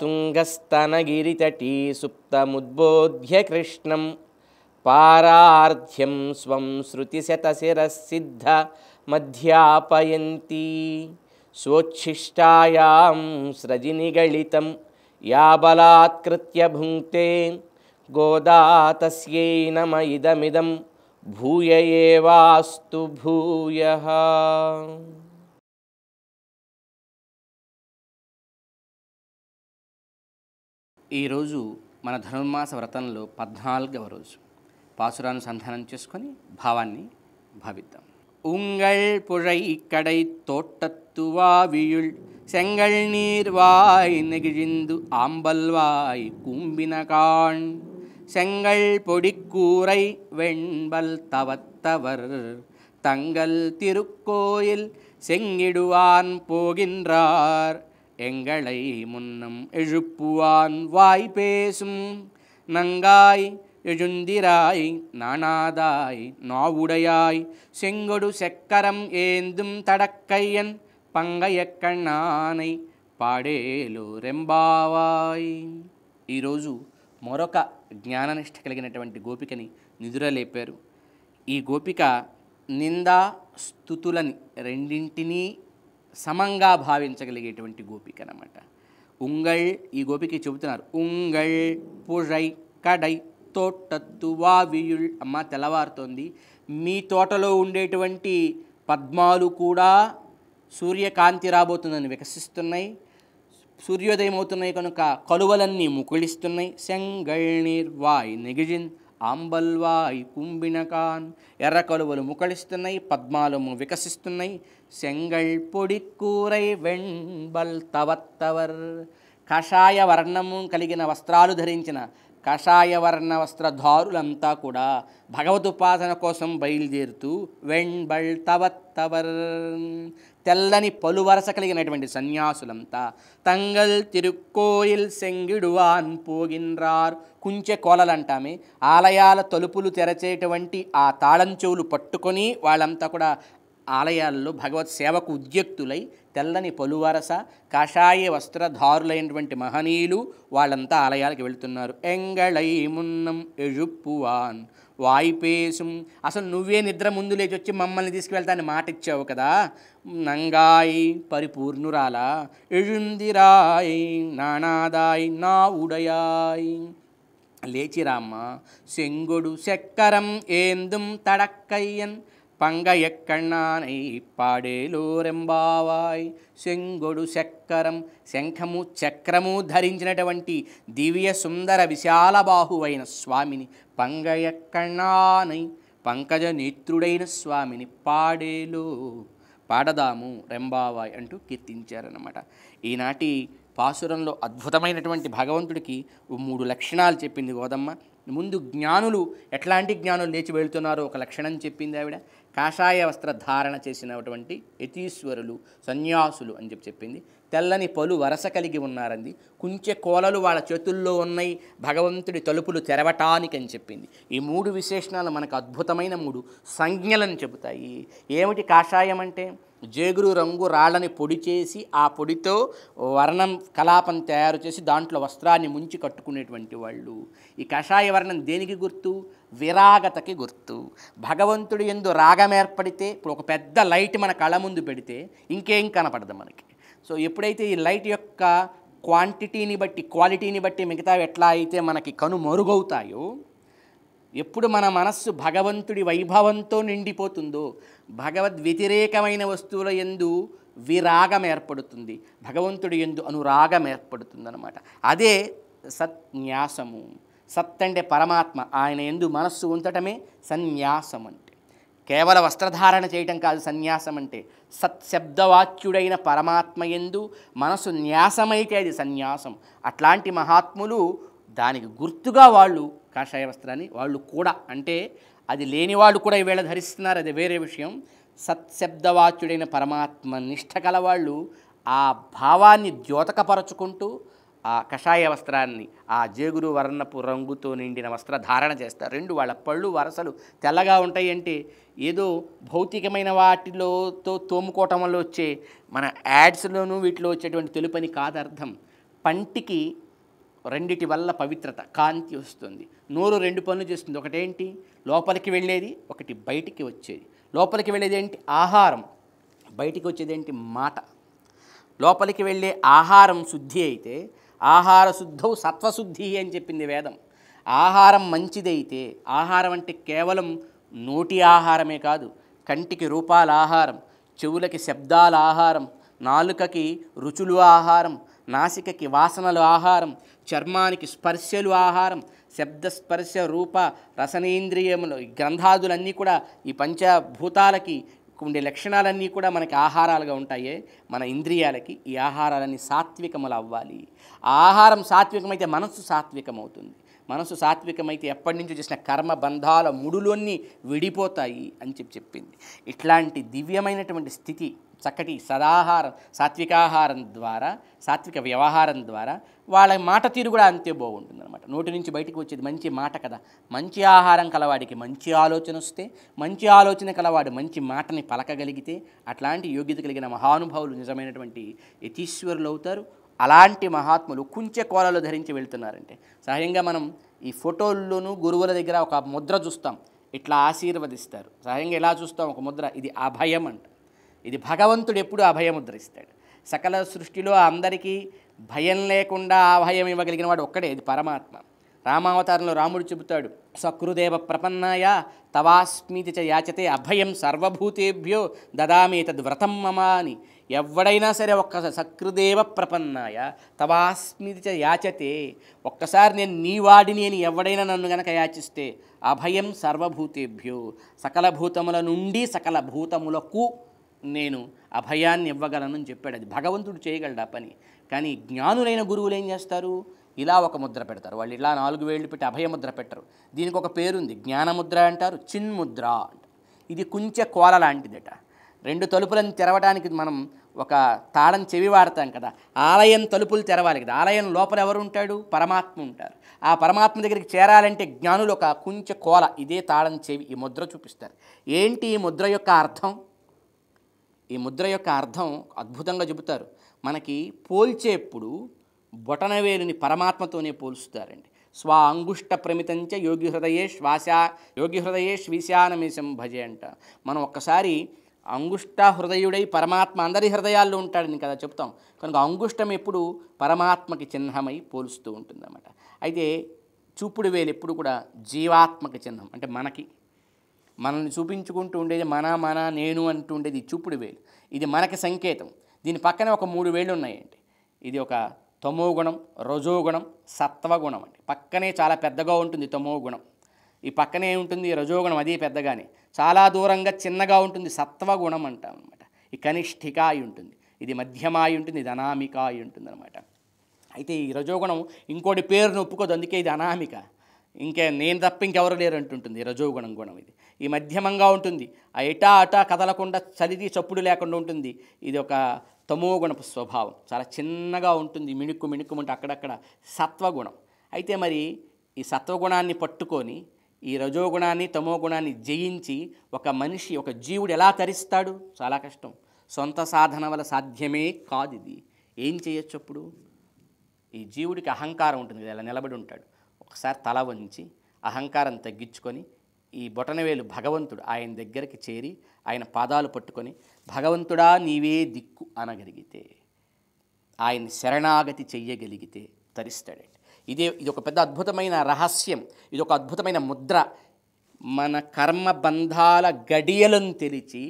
तुङ्गस्तनगिरितटी सुप्तमुद्बोध्य कृष्णं पारार्ध्यं स्वं श्रुतिशतशिरःसिद्धमध्यापयन्ती स्वोच्छिष्टायां स्रजिनिगलितं या बलात्कृत्य भुङ्क्ते गोदा तस्यै नम इदमिदं भूय एवास्तु भूयः ఈరోజు మన ధనుర్మాస వ్రతంలో పద్నాలుగవ రోజు పాసురానుసంధానం చేసుకొని భావాన్ని భావిద్దాం உங்கள் புழை கடை தோட்டத்துவாவியுள் செங்கல் நீர்வாய் நெகிழிந்து ஆம்பல்வாய் கும்பினகான் செங்கல் பொடிக்கூரை வெண்பல் தவத்தவர் தங்கள் திருக்கோயில் செங்கிடுவான் போகின்றார் எங்களை முன்னம் எழுப்புவான் வாய் பேசும் நங்காய் எழுந்திராய் நானாதாய் நாவுடையாய் செங்கொடு செக்கரம் ஏந்தும் தடக்கையன் పంగయక్కణానై పాడేలు రెంబావాయ్ ఈరోజు మరొక జ్ఞాననిష్ట కలిగినటువంటి గోపికని నిదురలేపారు ఈ గోపిక నిందా స్థుతులని రెండింటినీ సమంగా భావించగలిగేటువంటి గోపిక అనమాట ఉంగళ్ ఈ గోపికి చెబుతున్నారు ఉంగళ్ పుഴై కడై తోటత్తు వావియుళ్ అమ్మ తెల్లవారుతోంది మీ తోటలో ఉండేటువంటి పద్మాలు కూడా సూర్యకాంతి రాబోతుందని వికసిస్తున్నాయి సూర్యోదయం అవుతున్నాయి కనుక కలువలన్నీ ముకుళిస్తున్నాయి సెంగళ్ నీర్ వాయ్ నెగిజిన్ ఆంబల్వాయి కుంభిణకాన్ ఎర్ర కలువలు ముకళిస్తున్నాయి పద్మాలము వికసిస్తున్నాయి సెంగళ్ పొడి కూరై వెంబల్ తవత్తవర్ కషాయ వర్ణము కలిగిన వస్త్రాలు ధరించిన కషాయ వర్ణ వస్త్రధారులంతా కూడా భగవదుపాసన కోసం బయలుదేరుతూ వెంబల్ తవత్తవర్ తెల్లని పలువరస కలిగినటువంటి సన్యాసులంతా తంగల్ తిరుక్కోయిల్ సెంగిడువాన్ పోగిన్రార్ కుంచె కోలలంటామే ఆలయాల తలుపులు తెరచేటువంటి ఆ తాళం పట్టుకొని వాళ్ళంతా కూడా ఆలయాల్లో భగవత్ సేవకు ఉద్యక్తులై తెల్లని పలువరస కాషాయ వస్త్రధారులైనటువంటి మహనీయులు వాళ్ళంతా ఆలయాలకు వెళుతున్నారు ఎంగళై మున్నం ఎజుప్పువాన్ వాయిపేశం అసలు నువ్వే నిద్ర ముందు లేచి వచ్చి మమ్మల్ని అని మాట ఇచ్చావు కదా నంగాయి పరిపూర్ణురాల ఎഴുందిరాయి నానాదాయి నా ఉడయాయి లేచిరామ్మ శంగుడు శక్కరం ఏందుం తడక్కయ్యన్ பங்கையக்கண்ணானை పాడేలోరెంబావాయ్ శంగుడు శక్కరం శంఖము చక్రము ధరించినటువంటి దివ్య సుందర విశాల బాహువైన స్వామిని పంగయక్కణానై పంకజ నేత్రుడైన స్వామిని పాడేలు పాడదాము రెంబావాయ్ అంటూ కీర్తించారన్నమాట ఈనాటి పాసురంలో అద్భుతమైనటువంటి భగవంతుడికి మూడు లక్షణాలు చెప్పింది గోదమ్మ ముందు జ్ఞానులు ఎట్లాంటి జ్ఞానులు లేచి వెళ్తున్నారో ఒక లక్షణం చెప్పింది ఆవిడ కాషాయ వస్త్ర ధారణ చేసినటువంటి యతీశ్వరులు సన్యాసులు అని చెప్పి చెప్పింది తెల్లని పలు వరస కలిగి ఉన్నారంది కుంచె కోలలు వాళ్ళ చేతుల్లో ఉన్నాయి భగవంతుడి తలుపులు తెరవటానికి అని చెప్పింది ఈ మూడు విశేషణాలు మనకు అద్భుతమైన మూడు సంజ్ఞలను చెబుతాయి ఏమిటి కాషాయం అంటే జేగురు రంగు రాళ్ళని పొడి చేసి ఆ పొడితో వర్ణం కలాపం తయారు చేసి దాంట్లో వస్త్రాన్ని ముంచి కట్టుకునేటువంటి వాళ్ళు ఈ కషాయ వర్ణం దేనికి గుర్తు విరాగతకి గుర్తు భగవంతుడు ఎందు రాగం ఏర్పడితే ఇప్పుడు ఒక పెద్ద లైట్ మన కళ ముందు పెడితే ఇంకేం కనపడదు మనకి సో ఎప్పుడైతే ఈ లైట్ యొక్క క్వాంటిటీని బట్టి క్వాలిటీని బట్టి మిగతా ఎట్లా అయితే మనకి కను మరుగవుతాయో ఎప్పుడు మన మనస్సు భగవంతుడి వైభవంతో నిండిపోతుందో భగవద్ వ్యతిరేకమైన వస్తువుల ఎందు విరాగం ఏర్పడుతుంది భగవంతుడి ఎందు అనురాగం అనమాట అదే సత్న్యాసము సత్ అంటే పరమాత్మ ఆయన ఎందు మనస్సు ఉంచటమే సన్యాసం అంటే కేవల వస్త్రధారణ చేయటం కాదు సన్యాసం అంటే సత్శబ్దవాచ్యుడైన పరమాత్మ ఎందు మనస్సు న్యాసమైతే అది సన్యాసం అట్లాంటి మహాత్ములు దానికి గుర్తుగా వాళ్ళు కాషాయ వస్త్రాన్ని వాళ్ళు కూడా అంటే అది లేని వాళ్ళు కూడా ఈవేళ ధరిస్తున్నారు అది వేరే విషయం సత్శబ్దవాచ్యుడైన పరమాత్మ నిష్ట కలవాళ్ళు ఆ భావాన్ని ద్యోతకపరచుకుంటూ ఆ కషాయ వస్త్రాన్ని ఆ జేగురు వర్ణపు రంగుతో నిండిన వస్త్ర ధారణ చేస్తారు రెండు వాళ్ళ పళ్ళు వరసలు తెల్లగా ఉంటాయి అంటే ఏదో భౌతికమైన వాటిలోతో తోముకోవటం వల్ల వచ్చే మన యాడ్స్లోనూ వీటిలో వచ్చేటువంటి తెలుపని కాదర్థం పంటికి రెండిటి వల్ల పవిత్రత కాంతి వస్తుంది నోరు రెండు పనులు చేస్తుంది ఒకటేంటి లోపలికి వెళ్ళేది ఒకటి బయటికి వచ్చేది లోపలికి వెళ్ళేది ఏంటి ఆహారం బయటికి వచ్చేది ఏంటి మాట లోపలికి వెళ్ళే ఆహారం శుద్ధి అయితే ఆహార శుద్ధౌ సత్వశుద్ధి అని చెప్పింది వేదం ఆహారం మంచిదైతే ఆహారం అంటే కేవలం నోటి ఆహారమే కాదు కంటికి రూపాల ఆహారం చెవులకి శబ్దాల ఆహారం నాలుకకి రుచులు ఆహారం నాసికకి వాసనలు ఆహారం చర్మానికి స్పర్శలు ఆహారం శబ్దస్పర్శ రూప రసనేంద్రియములు గ్రంథాదులన్నీ కూడా ఈ పంచభూతాలకి ఉండే లక్షణాలన్నీ కూడా మనకి ఆహారాలుగా ఉంటాయి మన ఇంద్రియాలకి ఈ ఆహారాలన్నీ సాత్వికములు అవ్వాలి ఆహారం సాత్వికమైతే మనస్సు సాత్వికమవుతుంది మనసు సాత్వికమైతే ఎప్పటి నుంచో చేసిన కర్మ బంధాల ముడులోని విడిపోతాయి అని చెప్పి చెప్పింది ఇట్లాంటి దివ్యమైనటువంటి స్థితి చక్కటి సదాహారం సాత్వికాహారం ద్వారా సాత్విక వ్యవహారం ద్వారా వాళ్ళ మాట తీరు కూడా అంతే బాగుంటుంది అనమాట నోటి నుంచి బయటకు వచ్చేది మంచి మాట కదా మంచి ఆహారం కలవాడికి మంచి ఆలోచన వస్తే మంచి ఆలోచన కలవాడు మంచి మాటని పలకగలిగితే అట్లాంటి యోగ్యత కలిగిన మహానుభావులు నిజమైనటువంటి యతీశ్వరులు అవుతారు అలాంటి మహాత్ములు కుంచె కోలలో ధరించి వెళ్తున్నారంటే సహజంగా మనం ఈ ఫోటోల్లోనూ గురువుల దగ్గర ఒక ముద్ర చూస్తాం ఇట్లా ఆశీర్వదిస్తారు సహజంగా ఎలా చూస్తాం ఒక ముద్ర ఇది అభయం అంట ఇది భగవంతుడు ఎప్పుడు అభయముద్రిస్తాడు సకల సృష్టిలో అందరికీ భయం లేకుండా అభయం ఇవ్వగలిగిన వాడు ఒక్కడే ఇది పరమాత్మ రామావతారంలో రాముడు చెబుతాడు సకృదేవ ప్రపన్నాయ తవాస్మితి చ యాచతే అభయం సర్వభూతేభ్యో దదామి తద్వ్రతం మమ అని ఎవడైనా సరే ఒక్క సకృదేవ ప్రపన్నాయ తవాస్మితి చ యాచతే ఒక్కసారి నేను నీ వాడిని అని ఎవడైనా నన్ను గనక యాచిస్తే అభయం సర్వభూతేభ్యో సకల భూతముల నుండి సకల భూతములకు నేను అభయాన్ని ఇవ్వగలనని చెప్పాడు అది భగవంతుడు చేయగలడు ఆ పని కానీ జ్ఞానులైన గురువులు ఏం చేస్తారు ఇలా ఒక ముద్ర పెడతారు వాళ్ళు ఇలా నాలుగు వేళ్ళు పెట్టి అభయముద్ర పెట్టరు దీనికి ఒక పేరుంది జ్ఞానముద్ర అంటారు చిన్ముద్ర అంట ఇది కుంచె కోల లాంటిదట రెండు తలుపులను తెరవడానికి మనం ఒక తాళం చెవి వాడతాం కదా ఆలయం తలుపులు తెరవాలి కదా ఆలయం లోపల ఎవరు ఉంటాడు పరమాత్మ ఉంటారు ఆ పరమాత్మ దగ్గరికి చేరాలంటే జ్ఞానులు ఒక కుంచె కోల ఇదే తాళం చెవి ఈ ముద్ర చూపిస్తారు ఏంటి ఈ ముద్ర యొక్క అర్థం ఈ ముద్ర యొక్క అర్థం అద్భుతంగా చెబుతారు మనకి పోల్చేప్పుడు బొటనవేలుని పరమాత్మతోనే పోల్చుతారండి స్వ అంగుష్ట ప్రమితంచ యోగి హృదయే శ్వాస యోగి హృదయే శ్వీశానమేశం భజే అంట మనం ఒక్కసారి అంగుష్ట హృదయుడై పరమాత్మ అందరి హృదయాల్లో ఉంటాడని కదా చెప్తాం కనుక అంగుష్టం ఎప్పుడు పరమాత్మకి చిహ్నమై పోలుస్తూ ఉంటుందన్నమాట అయితే చూపుడు వేలు ఎప్పుడు కూడా జీవాత్మక చిహ్నం అంటే మనకి మనల్ని చూపించుకుంటూ ఉండేది మన మన నేను అంటూ ఉండేది చూపుడు వేలు ఇది మనకి సంకేతం దీని పక్కనే ఒక మూడు వేళ్ళు ఉన్నాయండి ఇది ఒక తమో గుణం రజో గుణం సత్వగుణం అండి పక్కనే చాలా పెద్దగా ఉంటుంది తమో గుణం ఈ పక్కనే ఉంటుంది రజోగుణం అదే పెద్దగానే చాలా దూరంగా చిన్నగా ఉంటుంది సత్వగుణం అంటాం అనమాట ఈ కనిష్ఠికాయి ఉంటుంది ఇది మధ్యమాయి ఉంటుంది ఇది అనామికాయి ఉంటుంది అనమాట అయితే ఈ రజోగుణం ఇంకోటి పేరును ఒప్పుకోదు అందుకే ఇది అనామిక ఇంకే నేను తప్ప ఇంకెవరు లేరు అంటుంటుంది రజోగుణం గుణం ఇది ఈ మధ్యమంగా ఉంటుంది ఆ ఇటా అటా కదలకుండా చలిది చప్పుడు లేకుండా ఉంటుంది ఇది ఒక తమోగుణపు స్వభావం చాలా చిన్నగా ఉంటుంది మిణుక్కు ఉంటే అక్కడక్కడ సత్వగుణం అయితే మరి ఈ సత్వగుణాన్ని పట్టుకొని ఈ రజోగుణాన్ని తమోగుణాన్ని జయించి ఒక మనిషి ఒక జీవుడు ఎలా తరిస్తాడు చాలా కష్టం సొంత సాధన వల్ల సాధ్యమే కాదు ఇది ఏం చేయొచ్చు అప్పుడు ఈ జీవుడికి అహంకారం ఉంటుంది ఇలా నిలబడి ఉంటాడు ఒకసారి తల వంచి అహంకారం తగ్గించుకొని ఈ బొటనవేలు భగవంతుడు ఆయన దగ్గరికి చేరి ఆయన పాదాలు పట్టుకొని భగవంతుడా నీవే దిక్కు అనగలిగితే ఆయన శరణాగతి చెయ్యగలిగితే తరిస్తాడండి ఇదే ఇది ఒక పెద్ద అద్భుతమైన రహస్యం ఇది ఒక అద్భుతమైన ముద్ర మన కర్మ బంధాల గడియలను తెలిచి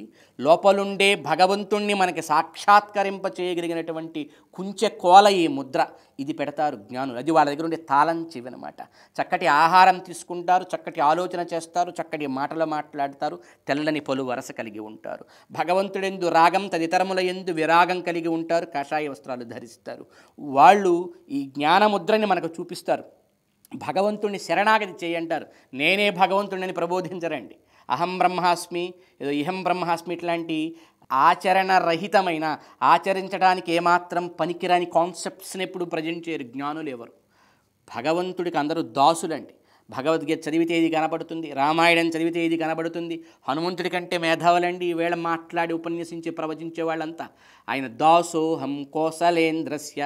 లోపలుండే భగవంతుణ్ణి మనకి సాక్షాత్కరింప చేయగలిగినటువంటి కుంచె కోల ఈ ముద్ర ఇది పెడతారు జ్ఞానులు అది వాళ్ళ దగ్గర ఉండే తాళం చెవినమాట చక్కటి ఆహారం తీసుకుంటారు చక్కటి ఆలోచన చేస్తారు చక్కటి మాటలు మాట్లాడతారు తెల్లని పలు వరస కలిగి ఉంటారు భగవంతుడెందు రాగం తదితరముల ఎందు విరాగం కలిగి ఉంటారు కషాయ వస్త్రాలు ధరిస్తారు వాళ్ళు ఈ జ్ఞానముద్రని మనకు చూపిస్తారు భగవంతుణ్ణి శరణాగతి చేయంటారు నేనే భగవంతుణ్ణి ప్రబోధించరండి అహం బ్రహ్మాస్మి ఏదో ఇహం బ్రహ్మాస్మి ఇట్లాంటి ఆచరణరహితమైన ఆచరించడానికి ఏమాత్రం పనికిరాని కాన్సెప్ట్స్ని ఎప్పుడు ప్రజెంట్ చేయరు జ్ఞానులు ఎవరు భగవంతుడికి అందరూ దాసులండి భగవద్గీత చదివితే ఇది కనబడుతుంది రామాయణం చదివితే ఇది కనబడుతుంది హనుమంతుడి కంటే మేధావులండి ఈవేళ మాట్లాడి ఉపన్యసించి ప్రవచించే వాళ్ళంతా ఆయన దాసోహం కోసలేంద్రస్య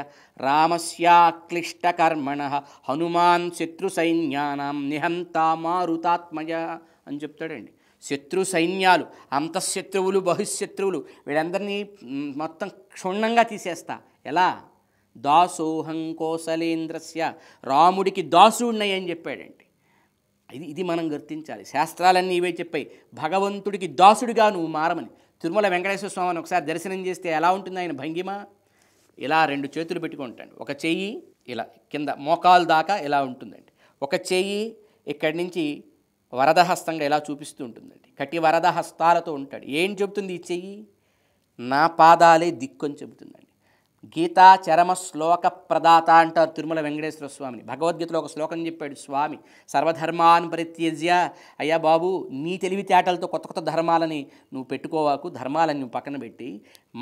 రామస్యాక్లిష్ట కర్మణ హనుమాన్ శత్రు సైన్యానం నిహంతా మారుతాత్మయ అని చెప్తాడండి శత్రు సైన్యాలు అంతఃశత్రువులు బహుశత్రువులు వీళ్ళందరినీ మొత్తం క్షుణ్ణంగా తీసేస్తా ఎలా దాసోహం కోసలేంద్రస్య రాముడికి దాసుడినయ్యని చెప్పాడండి ఇది ఇది మనం గుర్తించాలి శాస్త్రాలన్నీ ఇవే చెప్పాయి భగవంతుడికి దాసుడిగా నువ్వు మారమని తిరుమల వెంకటేశ్వర స్వామిని ఒకసారి దర్శనం చేస్తే ఎలా ఉంటుంది ఆయన భంగిమ ఇలా రెండు చేతులు పెట్టుకుంటాడు ఒక చెయ్యి ఇలా కింద మోకాలు దాకా ఇలా ఉంటుందండి ఒక చెయ్యి ఇక్కడి నుంచి వరదహస్తంగా ఇలా చూపిస్తూ ఉంటుందండి కట్టి హస్తాలతో ఉంటాడు ఏం చెబుతుంది ఈ చెయ్యి నా పాదాలే దిక్కు అని చెబుతుందండి గీతా చరమ శ్లోక ప్రదాత అంటారు తిరుమల వెంకటేశ్వర స్వామిని భగవద్గీతలో ఒక శ్లోకం చెప్పాడు స్వామి సర్వధర్మాన్ పరిత్యజ్య అయ్యా బాబు నీ తెలివితేటలతో కొత్త కొత్త ధర్మాలని నువ్వు పెట్టుకోవాకు ధర్మాలని నువ్వు పక్కన పెట్టి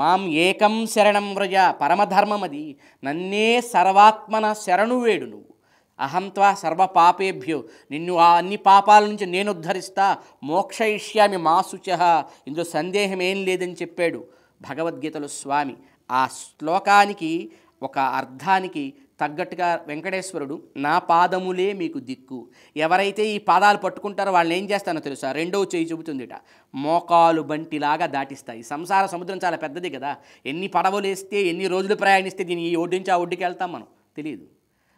మాం ఏకం శరణం వ్రజ పరమధర్మం అది నన్నే సర్వాత్మన శరణు వేడు నువ్వు అహంత్వా సర్వ పాపేభ్యో నిన్ను ఆ అన్ని పాపాల నుంచి నేను ఉద్ధరిస్తా మోక్షయిష్యామి మాసుచ ఇందులో సందేహం ఏం లేదని చెప్పాడు భగవద్గీతలో స్వామి ఆ శ్లోకానికి ఒక అర్థానికి తగ్గట్టుగా వెంకటేశ్వరుడు నా పాదములే మీకు దిక్కు ఎవరైతే ఈ పాదాలు పట్టుకుంటారో వాళ్ళని ఏం చేస్తానో తెలుసా రెండవ చేయి చెబుతుందిట మోకాలు బంటిలాగా దాటిస్తాయి సంసార సముద్రం చాలా పెద్దది కదా ఎన్ని పడవలేస్తే ఎన్ని రోజులు ప్రయాణిస్తే దీన్ని ఈ ఒడ్డించి ఆ ఒడ్డుకి వెళ్తాం మనం తెలియదు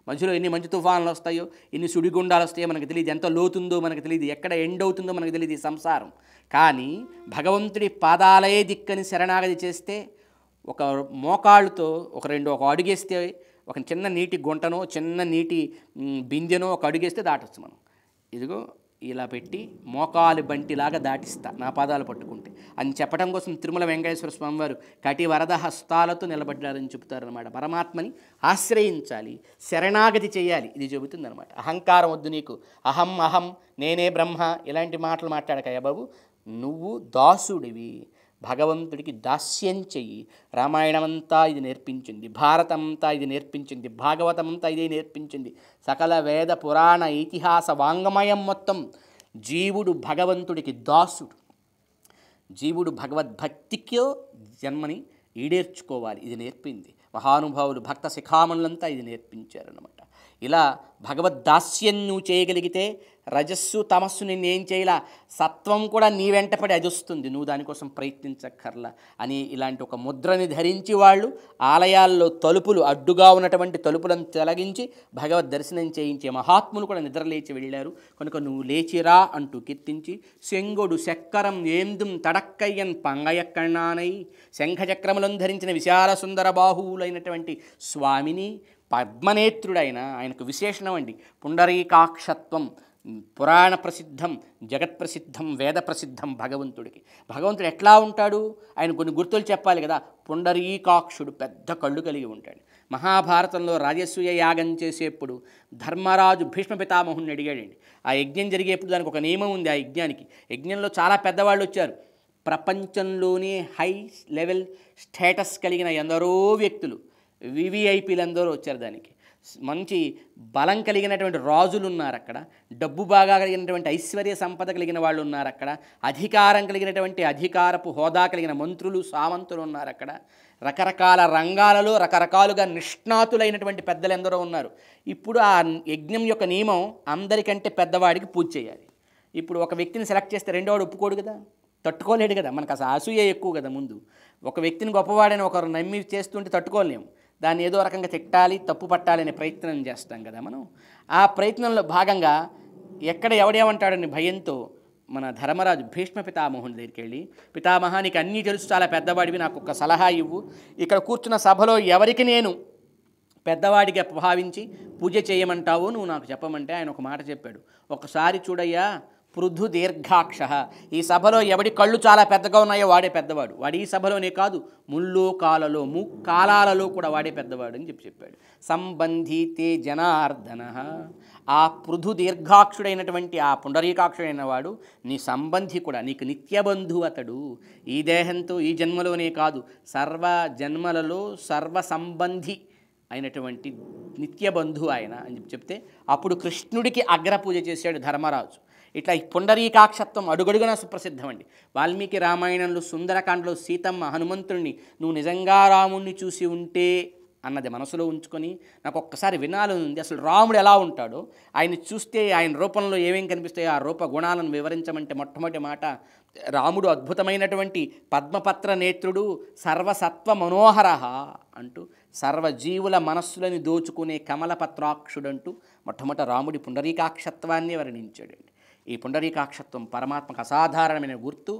మధ్యలో ఎన్ని మంచి తుఫాన్లు వస్తాయో ఎన్ని సుడిగుండాలు వస్తాయో మనకు తెలియదు ఎంత లోతుందో మనకు తెలియదు ఎక్కడ ఎండ్ అవుతుందో మనకు తెలియదు ఈ సంసారం కానీ భగవంతుడి పాదాలయే దిక్కని శరణాగతి చేస్తే ఒక మోకాళ్ళతో ఒక రెండు ఒక అడుగేస్తే ఒక చిన్న నీటి గుంటనో చిన్న నీటి బిందెనో ఒక అడుగేస్తే దాటొచ్చు మనం ఇదిగో ఇలా పెట్టి మోకాలు బంటిలాగా దాటిస్తా నా పాదాలు పట్టుకుంటే అని చెప్పడం కోసం తిరుమల వెంకటేశ్వర స్వామి వారు కటి వరద హస్తాలతో నిలబడ్డారని చెబుతారనమాట పరమాత్మని ఆశ్రయించాలి శరణాగతి చేయాలి ఇది చెబుతుందనమాట అహంకారం వద్దు నీకు అహం అహం నేనే బ్రహ్మ ఇలాంటి మాటలు మాట్లాడకాయ బాబు నువ్వు దాసుడివి భగవంతుడికి దాస్యం చెయ్యి రామాయణమంతా ఇది నేర్పించింది భారతమంతా ఇది నేర్పించింది భాగవతమంతా ఇదే నేర్పించింది సకల వేద పురాణ ఇతిహాస వాంగమయం మొత్తం జీవుడు భగవంతుడికి దాసుడు జీవుడు భగవద్భక్తికో జన్మని ఈడేర్చుకోవాలి ఇది నేర్పింది మహానుభావులు భక్త శిఖామణులంతా ఇది నేర్పించారనమాట ఇలా భగవద్దాస్యం నువ్వు చేయగలిగితే రజస్సు తమస్సు ఏం చేయలా సత్వం కూడా నీ వెంటపడి అది వస్తుంది నువ్వు దానికోసం ప్రయత్నించక్కర్లా అని ఇలాంటి ఒక ముద్రని ధరించి వాళ్ళు ఆలయాల్లో తలుపులు అడ్డుగా ఉన్నటువంటి తలుపులను తొలగించి భగవద్ దర్శనం చేయించే మహాత్ములు కూడా నిద్రలేచి వెళ్ళారు కనుక నువ్వు లేచిరా అంటూ కీర్తించి శంగుడు శక్కరం ఏందుం తడక్కయ్యన్ పంగయక్కన్నానై శంఖచక్రములను ధరించిన విశాల సుందర బాహువులైనటువంటి స్వామిని పద్మనేత్రుడైన ఆయనకు విశేషణం అండి పుండరీకాక్షత్వం పురాణ ప్రసిద్ధం జగత్ ప్రసిద్ధం వేద ప్రసిద్ధం భగవంతుడికి భగవంతుడు ఎట్లా ఉంటాడు ఆయన కొన్ని గుర్తులు చెప్పాలి కదా పుండరీకాక్షుడు పెద్ద కళ్ళు కలిగి ఉంటాడు మహాభారతంలో రాజసూయ యాగం చేసేప్పుడు ధర్మరాజు భీష్మ పితామహుని అడిగాడండి ఆ యజ్ఞం జరిగేప్పుడు దానికి ఒక నియమం ఉంది ఆ యజ్ఞానికి యజ్ఞంలో చాలా పెద్దవాళ్ళు వచ్చారు ప్రపంచంలోనే హై లెవెల్ స్టేటస్ కలిగిన ఎందరో వ్యక్తులు వివిఐపీలందరూ వచ్చారు దానికి మంచి బలం కలిగినటువంటి రాజులు ఉన్నారు అక్కడ డబ్బు బాగా కలిగినటువంటి ఐశ్వర్య సంపద కలిగిన వాళ్ళు ఉన్నారు అక్కడ అధికారం కలిగినటువంటి అధికారపు హోదా కలిగిన మంత్రులు సామంతులు ఉన్నారు అక్కడ రకరకాల రంగాలలో రకరకాలుగా నిష్ణాతులైనటువంటి పెద్దలు ఎందరో ఉన్నారు ఇప్పుడు ఆ యజ్ఞం యొక్క నియమం అందరికంటే పెద్దవాడికి పూజ చేయాలి ఇప్పుడు ఒక వ్యక్తిని సెలెక్ట్ చేస్తే రెండోవాడు ఒప్పుకోడు కదా తట్టుకోలేడు కదా మనకు అసలు అసూయ ఎక్కువ కదా ముందు ఒక వ్యక్తిని గొప్పవాడని ఒకరు నమ్మి చేస్తుంటే తట్టుకోలేము దాన్ని ఏదో రకంగా తిట్టాలి తప్పు పట్టాలి అనే ప్రయత్నం చేస్తాం కదా మనం ఆ ప్రయత్నంలో భాగంగా ఎక్కడ ఎవడేమంటాడని భయంతో మన ధర్మరాజు భీష్మ పితామోహుని దగ్గరికి వెళ్ళి పితామహ నీకు అన్నీ తెలుసు చాలా పెద్దవాడివి నాకు ఒక సలహా ఇవ్వు ఇక్కడ కూర్చున్న సభలో ఎవరికి నేను పెద్దవాడికి భావించి పూజ చేయమంటావు నువ్వు నాకు చెప్పమంటే ఆయన ఒక మాట చెప్పాడు ఒకసారి చూడయ్యా పృథు దీర్ఘాక్ష ఈ సభలో ఎవడి కళ్ళు చాలా పెద్దగా ఉన్నాయో వాడే పెద్దవాడు వాడు ఈ సభలోనే కాదు ముళ్ళు కాలలో ము కాలాలలో కూడా వాడే పెద్దవాడు అని చెప్పి చెప్పాడు సంబంధితే జనార్దన ఆ పృథు దీర్ఘాక్షుడైనటువంటి ఆ పుండరీకాక్షుడైన వాడు నీ సంబంధి కూడా నీకు నిత్యబంధు అతడు ఈ దేహంతో ఈ జన్మలోనే కాదు సర్వ జన్మలలో సర్వ సంబంధి అయినటువంటి నిత్యబంధు ఆయన అని చెప్తే అప్పుడు కృష్ణుడికి అగ్రపూజ చేశాడు ధర్మరాజు ఇట్లా పుండరీకాక్షత్వం అడుగడుగున సుప్రసిద్ధమండి వాల్మీకి రామాయణంలో సుందరకాండలో సీతమ్మ హనుమంతుడిని నువ్వు నిజంగా రాముణ్ణి చూసి ఉంటే అన్నది మనసులో ఉంచుకొని నాకు ఒక్కసారి వినాలని ఉంది అసలు రాముడు ఎలా ఉంటాడో ఆయన చూస్తే ఆయన రూపంలో ఏమేం కనిపిస్తాయో ఆ రూప గుణాలను వివరించమంటే మొట్టమొదటి మాట రాముడు అద్భుతమైనటువంటి పద్మపత్ర నేత్రుడు సర్వసత్వ మనోహర అంటూ సర్వజీవుల మనస్సులని దోచుకునే కమలపత్రాక్షుడంటూ మొట్టమొదటి రాముడి పునరీకాక్షత్వాన్ని వర్ణించాడండి ఈ పుండరీకాక్షత్వం పరమాత్మకు అసాధారణమైన గుర్తు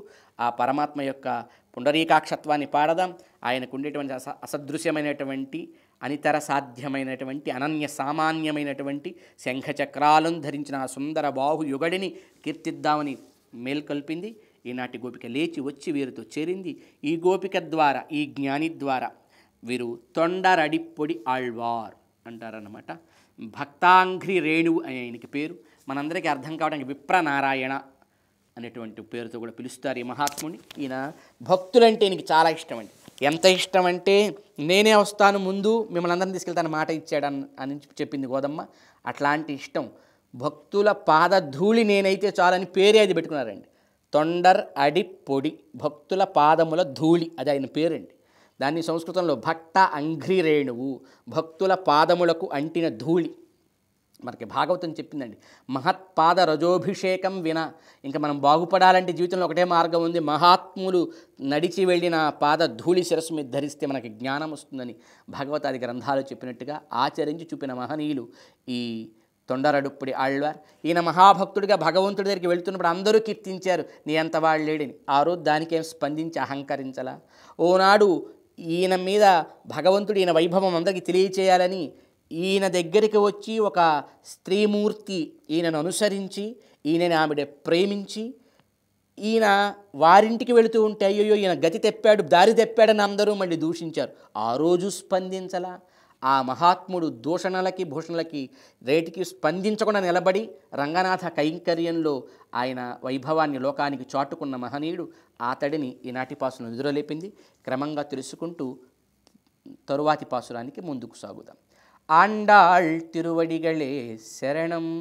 ఆ పరమాత్మ యొక్క పుండరీకాక్షత్వాన్ని పాడదాం ఆయనకు ఉండేటువంటి అస అసదృశ్యమైనటువంటి అనితర సాధ్యమైనటువంటి అనన్య సామాన్యమైనటువంటి శంఖచక్రాలను ధరించిన ఆ సుందర బాహు యుగడిని కీర్తిద్దామని మేల్కొల్పింది ఈనాటి గోపిక లేచి వచ్చి వీరితో చేరింది ఈ గోపిక ద్వారా ఈ జ్ఞాని ద్వారా వీరు తొండరడిప్పొడి ఆళ్వార్ అంటారన్నమాట భక్తాంఘ్రి రేణువు అని ఆయనకి పేరు మనందరికీ అర్థం కావడానికి విప్రనారాయణ అనేటువంటి పేరుతో కూడా పిలుస్తారు ఈ మహాత్ముని ఈయన భక్తులంటే ఈయనకి చాలా ఇష్టం అండి ఎంత ఇష్టం అంటే నేనే వస్తాను ముందు మిమ్మల్ని అందరిని తీసుకెళ్తాను మాట ఇచ్చాడు అని చెప్పింది గోదమ్మ అట్లాంటి ఇష్టం భక్తుల పాద ధూళి నేనైతే చాలని పేరే అది పెట్టుకున్నారండి తొండర్ అడి పొడి భక్తుల పాదముల ధూళి అది ఆయన పేరండి దాన్ని సంస్కృతంలో భక్త అంఘ్రి రేణువు భక్తుల పాదములకు అంటిన ధూళి మనకి భాగవతం చెప్పిందండి మహత్పాద రజోభిషేకం విన ఇంకా మనం బాగుపడాలంటే జీవితంలో ఒకటే మార్గం ఉంది మహాత్ములు నడిచి వెళ్ళిన పాద ధూళి శిరస్సు మీద ధరిస్తే మనకి జ్ఞానం వస్తుందని భగవతాది గ్రంథాలు చెప్పినట్టుగా ఆచరించి చూపిన మహనీయులు ఈ తొండరడుప్పుడి ఆళ్వార్ ఈయన మహాభక్తుడిగా భగవంతుడి దగ్గరికి వెళ్తున్నప్పుడు అందరూ కీర్తించారు నీ అంత వాళ్ళేడిని ఆ రోజు ఏం స్పందించి అహంకరించలా ఓనాడు ఈయన మీద భగవంతుడు ఈయన వైభవం అందరికీ తెలియచేయాలని ఈయన దగ్గరికి వచ్చి ఒక స్త్రీమూర్తి ఈయనను అనుసరించి ఈయనని ఆవిడ ప్రేమించి ఈయన వారింటికి వెళుతూ ఉంటే అయ్యో ఈయన గతి తెప్పాడు దారి తెప్పాడని అందరూ మళ్ళీ దూషించారు ఆ రోజు స్పందించలా ఆ మహాత్ముడు దూషణలకి భూషణలకి రేటికి స్పందించకుండా నిలబడి రంగనాథ కైంకర్యంలో ఆయన వైభవాన్ని లోకానికి చాటుకున్న మహనీయుడు ఆతడిని ఈనాటి పాసులను ఎదురలేపింది క్రమంగా తెలుసుకుంటూ తరువాతి పాసురానికి ముందుకు సాగుదాం ஆண்டாள் திருவடிகளே சரணம்